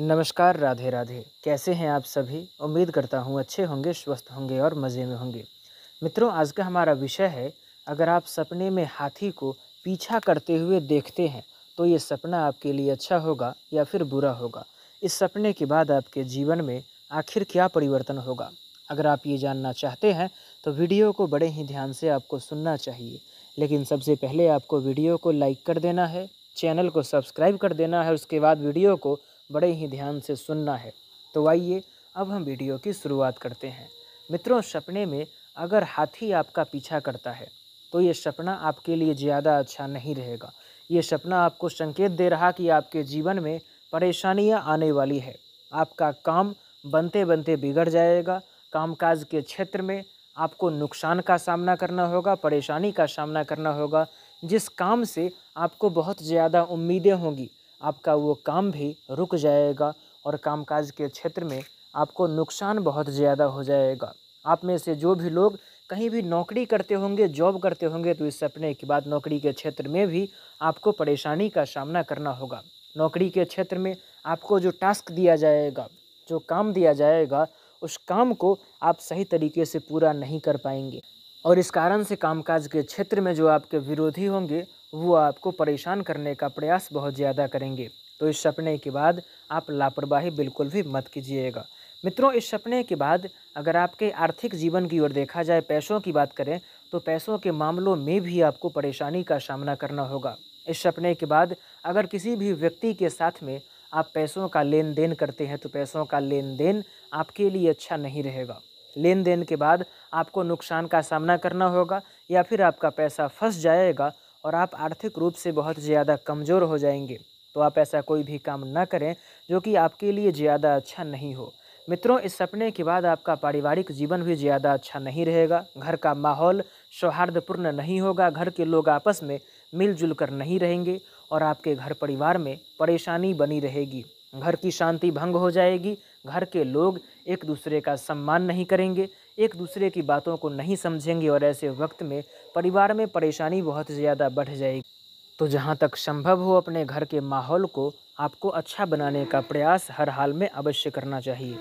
नमस्कार राधे राधे कैसे हैं आप सभी उम्मीद करता हूँ अच्छे होंगे स्वस्थ होंगे और मज़े में होंगे मित्रों आज का हमारा विषय है अगर आप सपने में हाथी को पीछा करते हुए देखते हैं तो ये सपना आपके लिए अच्छा होगा या फिर बुरा होगा इस सपने के बाद आपके जीवन में आखिर क्या परिवर्तन होगा अगर आप ये जानना चाहते हैं तो वीडियो को बड़े ही ध्यान से आपको सुनना चाहिए लेकिन सबसे पहले आपको वीडियो को लाइक कर देना है चैनल को सब्सक्राइब कर देना है उसके बाद वीडियो को बड़े ही ध्यान से सुनना है तो आइए अब हम वीडियो की शुरुआत करते हैं मित्रों सपने में अगर हाथी आपका पीछा करता है तो ये सपना आपके लिए ज़्यादा अच्छा नहीं रहेगा ये सपना आपको संकेत दे रहा कि आपके जीवन में परेशानियां आने वाली है आपका काम बनते बनते बिगड़ जाएगा कामकाज के क्षेत्र में आपको नुकसान का सामना करना होगा परेशानी का सामना करना होगा जिस काम से आपको बहुत ज़्यादा उम्मीदें होंगी आपका वो काम भी रुक जाएगा और कामकाज के क्षेत्र में आपको नुकसान बहुत ज़्यादा हो जाएगा आप में से जो भी लोग कहीं भी नौकरी करते होंगे जॉब करते होंगे तो इस सपने के बाद नौकरी के क्षेत्र में भी आपको परेशानी का सामना करना होगा नौकरी के क्षेत्र में आपको जो टास्क दिया जाएगा जो काम दिया जाएगा उस काम को आप सही तरीके से पूरा नहीं कर पाएंगे और इस कारण से कामकाज के क्षेत्र में जो आपके विरोधी होंगे वो आपको परेशान करने का प्रयास बहुत ज़्यादा करेंगे तो इस सपने के बाद आप लापरवाही बिल्कुल भी मत कीजिएगा मित्रों इस सपने के बाद अगर आपके आर्थिक जीवन की ओर देखा जाए पैसों की बात करें तो पैसों के मामलों में भी आपको परेशानी का सामना करना होगा इस सपने के बाद अगर किसी भी व्यक्ति के साथ में आप पैसों का लेन देन करते हैं तो पैसों का लेन देन आपके लिए अच्छा नहीं रहेगा लेन देन के बाद आपको नुकसान का सामना करना होगा या फिर आपका पैसा फंस जाएगा और आप आर्थिक रूप से बहुत ज़्यादा कमज़ोर हो जाएंगे तो आप ऐसा कोई भी काम ना करें जो कि आपके लिए ज़्यादा अच्छा नहीं हो मित्रों इस सपने के बाद आपका पारिवारिक जीवन भी ज़्यादा अच्छा नहीं रहेगा घर का माहौल सौहार्दपूर्ण नहीं होगा घर के लोग आपस में मिलजुल कर नहीं रहेंगे और आपके घर परिवार में परेशानी बनी रहेगी घर की शांति भंग हो जाएगी घर के लोग एक दूसरे का सम्मान नहीं करेंगे एक दूसरे की बातों को नहीं समझेंगे और ऐसे वक्त में परिवार में परेशानी बहुत ज़्यादा बढ़ जाएगी तो जहाँ तक संभव हो अपने घर के माहौल को आपको अच्छा बनाने का प्रयास हर हाल में अवश्य करना चाहिए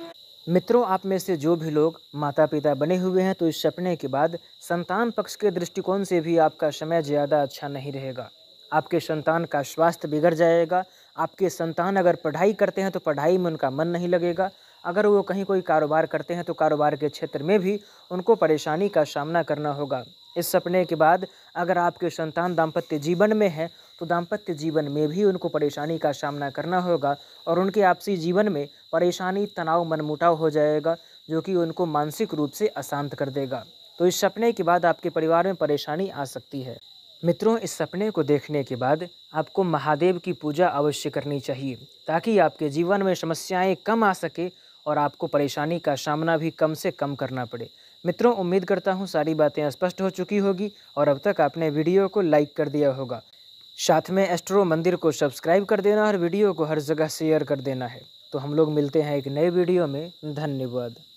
मित्रों आप में से जो भी लोग माता पिता बने हुए हैं तो इस सपने के बाद संतान पक्ष के दृष्टिकोण से भी आपका समय ज़्यादा अच्छा नहीं रहेगा आपके संतान का स्वास्थ्य बिगड़ जाएगा आपके संतान अगर पढ़ाई करते हैं तो पढ़ाई में उनका मन नहीं लगेगा अगर वो कहीं कोई कारोबार करते हैं तो कारोबार के क्षेत्र में भी उनको परेशानी का सामना करना होगा इस सपने के बाद अगर आपके संतान दाम्पत्य जीवन में है तो दाम्पत्य जीवन में भी उनको परेशानी का सामना करना होगा और उनके आपसी जीवन में परेशानी तनाव मनमुटाव हो जाएगा जो कि उनको मानसिक रूप से अशांत कर देगा तो इस सपने के बाद आपके परिवार में परेशानी आ सकती है मित्रों इस सपने को देखने के बाद आपको महादेव की पूजा अवश्य करनी चाहिए ताकि आपके जीवन में समस्याएं कम आ सके और आपको परेशानी का सामना भी कम से कम करना पड़े मित्रों उम्मीद करता हूँ सारी बातें स्पष्ट हो चुकी होगी और अब तक आपने वीडियो को लाइक कर दिया होगा साथ में एस्ट्रो मंदिर को सब्सक्राइब कर देना और वीडियो को हर जगह शेयर कर देना है तो हम लोग मिलते हैं एक नए वीडियो में धन्यवाद